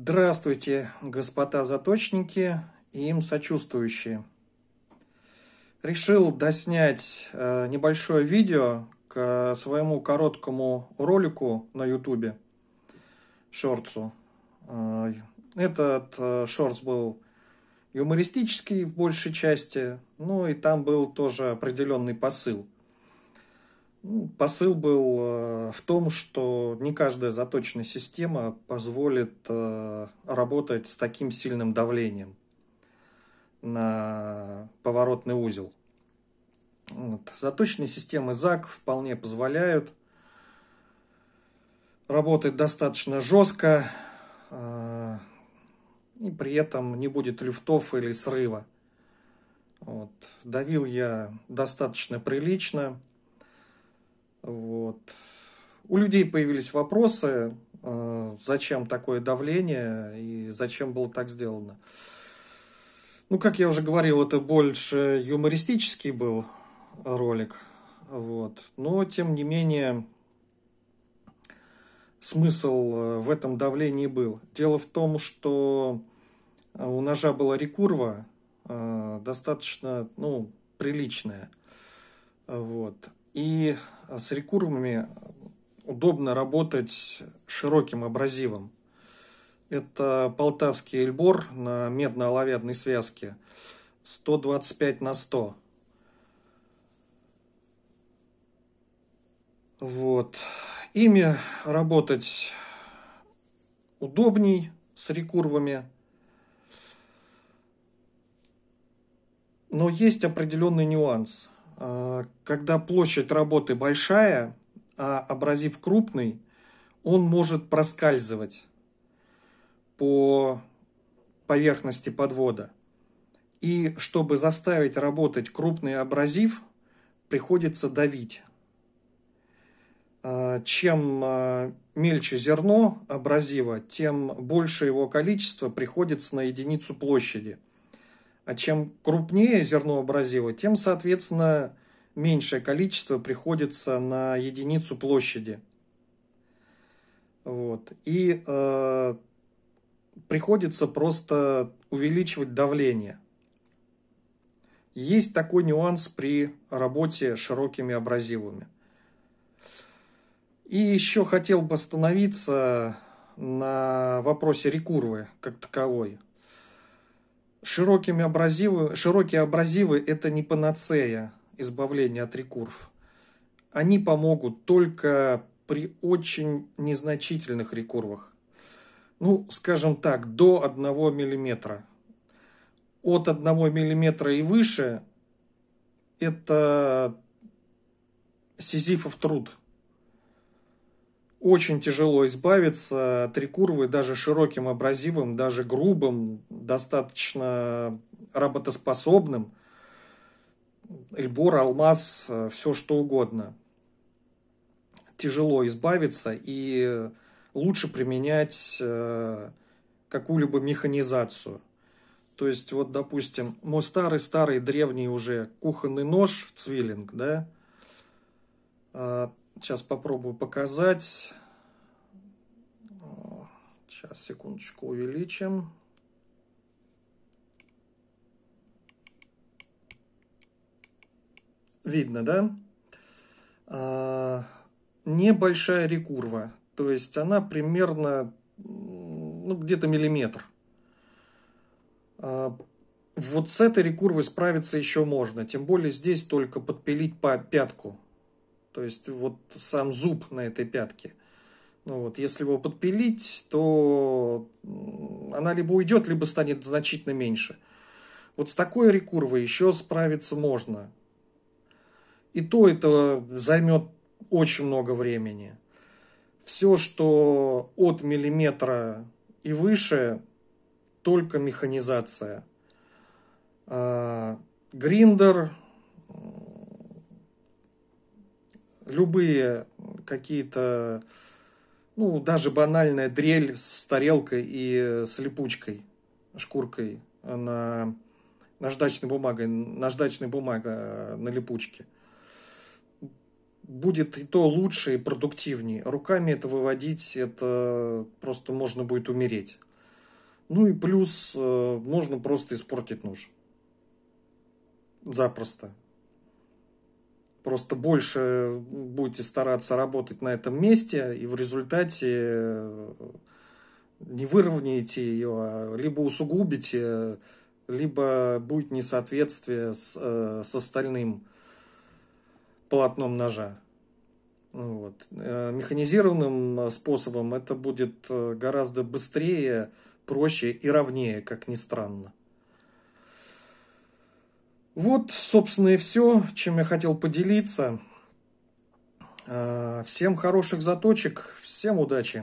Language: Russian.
Здравствуйте, господа заточники и им сочувствующие. Решил доснять э, небольшое видео к своему короткому ролику на ютубе, шорцу. Э, этот э, шорц был юмористический в большей части, ну и там был тоже определенный посыл – ну, посыл был э, в том, что не каждая заточная система позволит э, работать с таким сильным давлением на поворотный узел. Вот. Заточные системы ЗАК вполне позволяют работать достаточно жестко э, и при этом не будет люфтов или срыва. Вот. Давил я достаточно прилично вот. У людей появились вопросы, а, зачем такое давление и зачем было так сделано. Ну, как я уже говорил, это больше юмористический был ролик. Вот. Но, тем не менее, смысл э, в этом давлении был. Дело в том, что э, у ножа была рекурва, э, достаточно, ну, приличная. Вот. И с рекурвами удобно работать широким абразивом. Это полтавский эльбор на медно-оловянной связке 125 на 100. Вот. Ими работать удобней с рекурвами. Но есть определенный нюанс – а, когда площадь работы большая, а абразив крупный, он может проскальзывать по поверхности подвода. И чтобы заставить работать крупный абразив, приходится давить. А, чем а, мельче зерно абразива, тем больше его количество приходится на единицу площади – а чем крупнее зерно абразива, тем, соответственно, меньшее количество приходится на единицу площади. Вот. И э, приходится просто увеличивать давление. Есть такой нюанс при работе с широкими абразивами. И еще хотел бы остановиться на вопросе рекурвы как таковой широкими абразивы, широкие абразивы – это не панацея избавления от рекурв. Они помогут только при очень незначительных рекурвах. Ну, скажем так, до 1 мм. От 1 мм и выше – это сизифов труд – очень тяжело избавиться от рекурвы даже широким абразивом, даже грубым, достаточно работоспособным. Эльбор, алмаз, э, все что угодно. Тяжело избавиться и лучше применять э, какую-либо механизацию. То есть, вот, допустим, мой старый-старый древний уже кухонный нож, цвиллинг, да, а, Сейчас попробую показать. Сейчас, секундочку, увеличим. Видно, да? А, небольшая рекурва. То есть она примерно ну, где-то миллиметр. А, вот с этой рекурвой справиться еще можно. Тем более здесь только подпилить по пятку. То есть вот сам зуб на этой пятке. Ну вот, если его подпилить, то она либо уйдет, либо станет значительно меньше. Вот с такой рекурвой еще справиться можно. И то это займет очень много времени. Все, что от миллиметра и выше, только механизация. А, гриндер, любые какие-то, ну, даже банальная дрель с тарелкой и э, с липучкой, шкуркой на наждачной бумагой, наждачная бумага э, на липучке. Будет и то лучше, и продуктивнее. Руками это выводить, это просто можно будет умереть. Ну и плюс э, можно просто испортить нож. Запросто. Просто больше будете стараться работать на этом месте, и в результате э, не выровняете ее, а либо усугубите, либо будет несоответствие с, э, с остальным полотном ножа. Ну вот. Э, механизированным способом это будет гораздо быстрее, проще и ровнее, как ни странно. Вот, собственно, и все, чем я хотел поделиться. Э, всем хороших заточек, всем удачи!